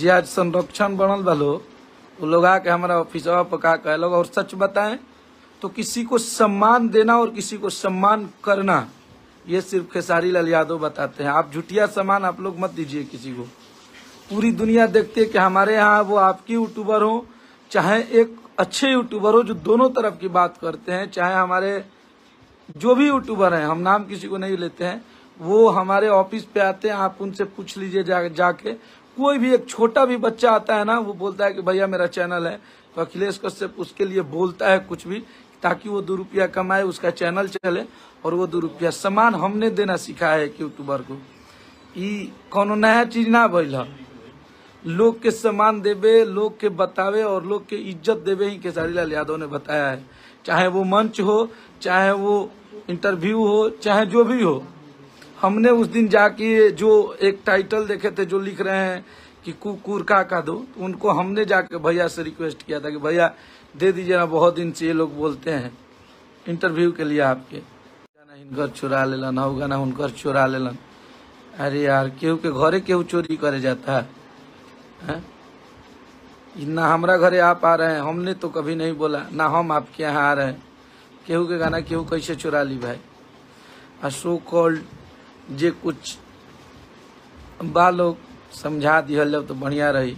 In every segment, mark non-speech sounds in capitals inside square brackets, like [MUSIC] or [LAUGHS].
जी आज संरक्षण बनल रहो लोग वो लोग आके हमारा ऑफिस पका कह लोग और सच बताएं तो किसी को सम्मान देना और किसी को सम्मान करना ये सिर्फ खेसारी लाल यादव बताते हैं आप झूठिया सामान आप लोग मत दीजिए किसी को पूरी दुनिया देखती है कि हमारे यहाँ वो आपकी यूट्यूबर हो चाहे एक अच्छे यूट्यूबर हो जो दोनों तरफ की बात करते हैं चाहे हमारे जो भी यूट्यूबर हैं हम नाम किसी को नहीं लेते हैं वो हमारे ऑफिस पे आते हैं आप उनसे पूछ लीजिए जा जाके कोई भी एक छोटा भी बच्चा आता है ना वो बोलता है कि भैया मेरा चैनल है तो अखिलेश कश्यप उसके लिए बोलता है कुछ भी ताकि वो दो रुपया कमाए उसका चैनल चले और वो दो रुपया सामान हमने देना सिखाया है यूट्यूबर को कौन नया चीज ना भैल लोग के सम्मान देवे लोग के बतावे और लोग के इज्जत देवे ही खेसारी लाल यादव ने बताया है चाहे वो मंच हो चाहे वो इंटरव्यू हो चाहे जो भी हो हमने उस दिन जाके जो एक टाइटल देखे थे जो लिख रहे हैं कि कुकुर का का दो तो उनको हमने जाके भैया से रिक्वेस्ट किया था कि भैया दे दीजिए ना बहुत दिन से ये लोग बोलते हैं इंटरव्यू के लिए आपके गाना हिनकर चुरा लेलन हऊ गाना हुनकर चुरा लेलन अरे यार केहू के घरे केहू चोरी करे जाता है, है? ना हमारा घरे आप आ रहे हैं हमने तो कभी नहीं बोला ना हम आपके यहाँ आ रहे हैं केहू के गाना केहू कैसे चुरा ली भाई अशोक कॉल्ड जे कुछ बा लोग समझा दिया जब तो बढ़िया रही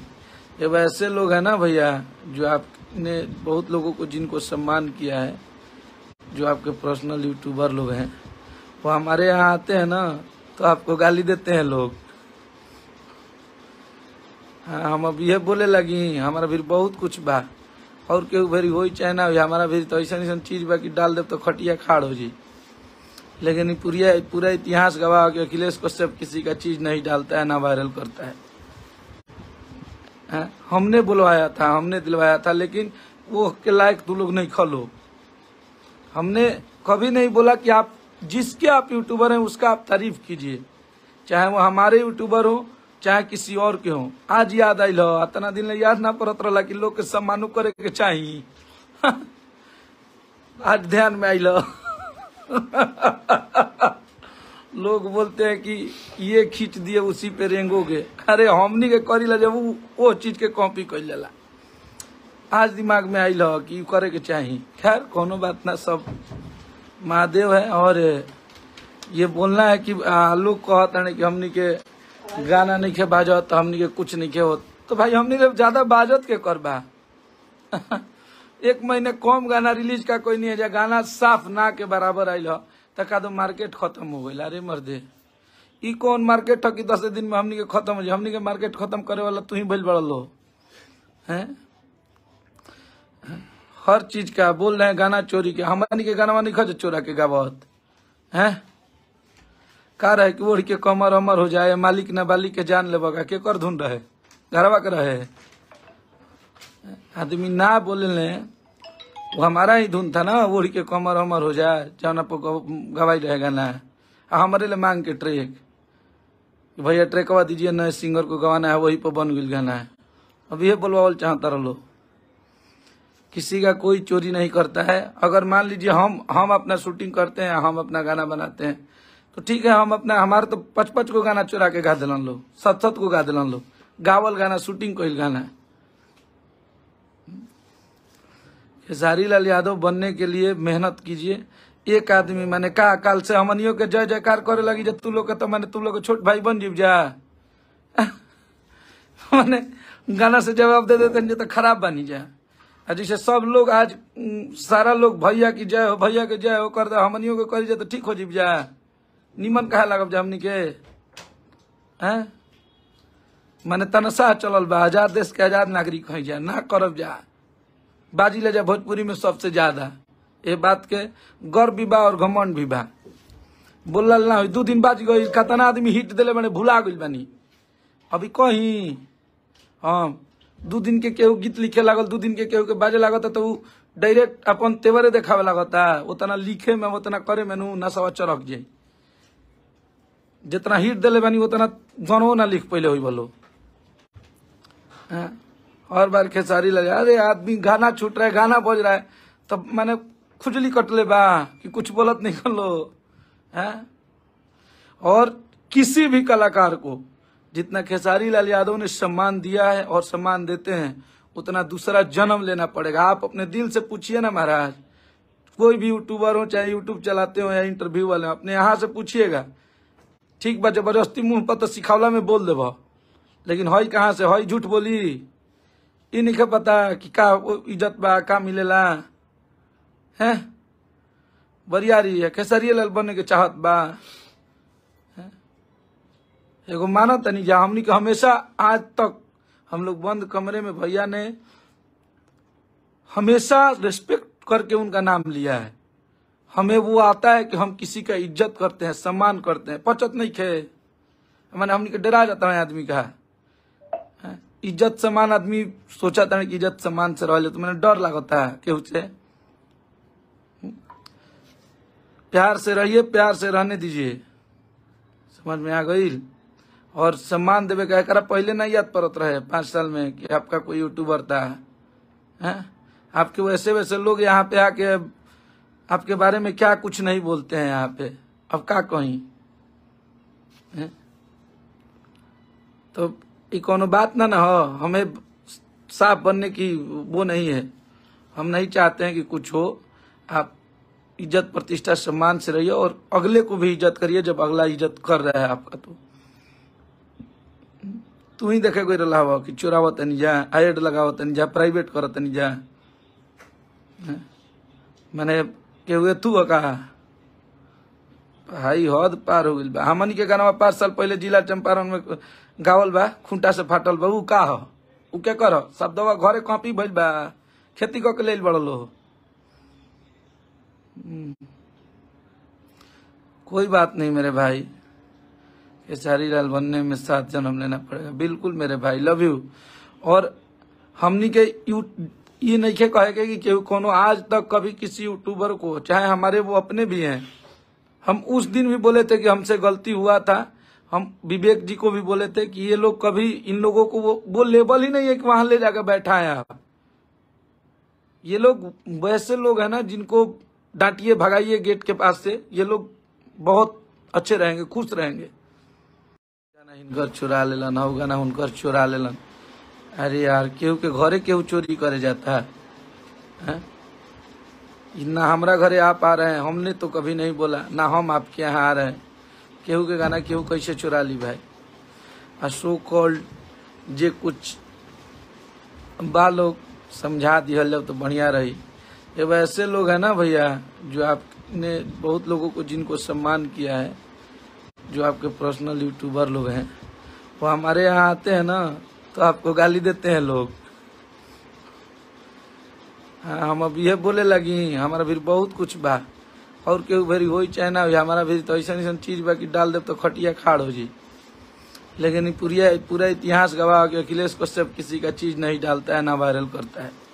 जब ऐसे लोग हैं ना भैया जो आपने बहुत लोगों को जिनको सम्मान किया है जो आपके पर्सनल यूट्यूबर लोग हैं वो हमारे यहाँ आते हैं ना तो आपको गाली देते हैं लोग हाँ हम अब यह बोले लगी हमारा भी बहुत कुछ बा और क्यों भरी हो चाहे ना हमारा भी तो ऐसा ऐसा चीज बाकी डाल दे तो खटिया खाड़ हो जी लेकिन पूरा पूरा इतिहास गवाह कि अखिलेश कश्यप किसी का चीज नहीं डालता है ना वायरल करता है हमने बुलवाया था हमने दिलवाया था लेकिन वो के लायक तू तो लोग नहीं खोलो हमने कभी नहीं बोला कि आप जिसके आप यूट्यूबर हैं उसका आप तारीफ कीजिए चाहे वो हमारे यूट्यूबर हो चाहे किसी और के हो आज याद आई लो इतना दिन याद ना पड़त रहा कि लोग के सम्मान करे के चाहिए [LAUGHS] आज ध्यान में आई लो [LAUGHS] लोग बोलते हैं कि ये खींच दिए उसी पे रेंगोगे अरे हमनी के करी ला जब वो चीज के कॉपी कर लेला आज दिमाग में आई लो कि करे के चाहिए खैर कोनो बात ना सब महादेव है और ये बोलना है कि लोग कहते है कि हमनी के गाना नहीं खे बाजत हमनी के कुछ नहीं खे हो तो भाई हमनी के ज्यादा बाजत के करबा [LAUGHS] एक महीने कम गाना रिलीज का कोई नहीं है गाना साफ ना के बराबर आये तक तो मार्केट खत्म हो गए अरे मर्दे ई कौन मार्केट है कि दस दिन में हमने के खत्म हो जाए के मार्केट खत्म करे वाला तू ही भैल बड़ा लो है हर चीज का बोल रहे हैं गाना चोरी के हमारे के गाना वानी खोज चोरा के गावत है का रहे कि ओढ़ के कमर अमर हो जाए मालिक बालिक के जान लेबा के कर धुन रहे घरवा के रहे आदमी ना बोल ले वो हमारा ही धुन था ना उड़ के कमर उमर हो जाए जाना पर गवाई रहेगा ना हमारे लिए मांग के ट्रेक भैया ट्रेकवा दीजिए ना सिंगर को गवाना है वही पर बन गई गाना है अब ये बोल चाहता रहो किसी का कोई चोरी नहीं करता है अगर मान लीजिए हम हम अपना शूटिंग करते हैं हम अपना गाना बनाते हैं तो ठीक है हम अपना हमारे तो पच पच को गाना चुरा के गा दिलन लोग सत सत को गा दिलन लोग गावल गाना शूटिंग कोई गाना है खेसारी लाल यादव बनने के लिए मेहनत कीजिए एक आदमी मैंने कहा काल से हमनियों के जय जयकार करे लगी जब तू लोग तो मैंने तुम लोग छोट भाई बन जीव जा [LAUGHS] मैंने गाना से जवाब दे देते तो खराब बनी जा जैसे सब लोग आज सारा लोग भैया की जय हो भैया के जय हो कर दे हमनियों के कर जाए तो ठीक हो जीव जा निमन कहा लगब जा हमनी के मैंने तनसा चलल बा आजाद देश के आजाद नागरिक हो जा ना करब जा बाजी लजा भोजपुरी में सबसे ज्यादा ये बात के गौर विवाह और घमंड विवाह बोल ना दू दिन बाज गई कतना आदमी हिट दिले मैंने भुला गई बनी अभी कही हाँ दू दिन के केहू गीत लिखे लागल दो दिन के केहू के बाजे लागत तो डायरेक्ट अपन तेवरे देखावे लागता उतना लिखे में उतना करे में नू चरक जाए जितना हिट दिले बनी उतना गानो ना लिख पैले हुई बोलो हाँ और बार खेसारी लगे अरे आदमी गाना छूट रहा है गाना बज रहा है तब मैंने खुजली कट ले बा कि कुछ बोलत नहीं कर लो है और किसी भी कलाकार को जितना खेसारी लाल यादव ने सम्मान दिया है और सम्मान देते हैं उतना दूसरा जन्म लेना पड़ेगा आप अपने दिल से पूछिए ना महाराज कोई भी यूट्यूबर हो चाहे यूट्यूब चलाते हो या इंटरव्यू वाले हो अपने यहाँ से पूछिएगा ठीक बा जबरदस्ती मुंह पर तो सिखावला में बोल देबह लेकिन हई कहाँ से हई झूठ बोली ई नहीं पता कि का इज्जत बा का मिलेला है बरियारी है खेसरिये लाल बने के चाहत बा एगो माना तनी जा हमने के हमेशा आज तक हम लोग बंद कमरे में भैया ने हमेशा रेस्पेक्ट करके उनका नाम लिया है हमें वो आता है कि हम किसी का इज्जत करते हैं सम्मान करते हैं पचत नहीं खे मैंने हमने के डरा जाता है आदमी का इज्जत समान आदमी सोचा था कि इज्जत समान से रह तो मैंने डर लगता है केहू से प्यार से रहिए प्यार से रहने दीजिए समझ में आ गई और सम्मान देवे का एक पहले नहीं याद पड़त रहे पांच साल में कि आपका कोई यूट्यूबर था है आपके वैसे वैसे लोग यहाँ पे आके आपके बारे में क्या कुछ नहीं बोलते हैं यहाँ पे अब का कहीं तो ये कोनो बात ना ना हो हमें साफ बनने की वो नहीं है हम नहीं चाहते हैं कि कुछ हो आप इज्जत प्रतिष्ठा सम्मान से रहिए और अगले को भी इज्जत करिए जब अगला इज्जत कर रहा है आपका तो तू ही देखे कोई रहा कि चुरावा नहीं जा आयड लगावा नहीं जा प्राइवेट करो नहीं जा हाँ? मैंने के तू कहा भाई हद पार हो गई बा हमन के गाना पाँच साल पहले जिला चंपारण में गावल बा खूंटा से फाटल बा ऊ का हो उ के कर शब्दवा घरे कॉपी भइल बा खेती कऽ के लेल बड़ल हो हम्म। कोई बात नहीं मेरे भाई खेसारी लाल बनने में सात जन्म लेना पड़ेगा बिल्कुल मेरे भाई लव यू और हमनी के यू ये नहीं कहे कि केहू कोनो आज तक कभी किसी यूट्यूबर को चाहे हमारे वो अपने भी हैं हम उस दिन भी बोले थे कि हमसे गलती हुआ था हम विवेक जी को भी बोले थे कि ये लोग कभी इन लोगों को वो वो लेबल ही नहीं है कि वहां ले जाकर बैठा है आप ये लोग वैसे लोग हैं ना जिनको डांटिए भगाइए गेट के पास से ये लोग बहुत अच्छे रहेंगे खुश रहेंगे हिनकर चुरा लेलन होगा ना उनकर चुरा लेलन अरे यार केहू के घरे केहू चोरी करे जाता है, है? ना हमारा घरे आप आ रहे हैं हमने तो कभी नहीं बोला ना हम आपके यहाँ आ रहे हैं केहू के गाना केहू कैसे चुरा ली भाई आ सो कॉल्ड जे कुछ बा लोग समझा दिया तो बढ़िया रही ये ऐसे लोग हैं ना भैया जो आपने बहुत लोगों को जिनको सम्मान किया है जो आपके पर्सनल यूट्यूबर लोग हैं वो हमारे यहाँ आते हैं ना तो आपको गाली देते हैं लोग हाँ हम अब ये बोले लगी हमारा भी बहुत कुछ बा और केहू भरी हो चाहे ना हमारा भी तो ऐसा ऐसा चीज बा कि डाल देव तो खटिया खाड़ हो जी लेकिन पूरा पूरा इतिहास गवाह कि अखिलेश कश्यप किसी का चीज नहीं डालता है ना वायरल करता है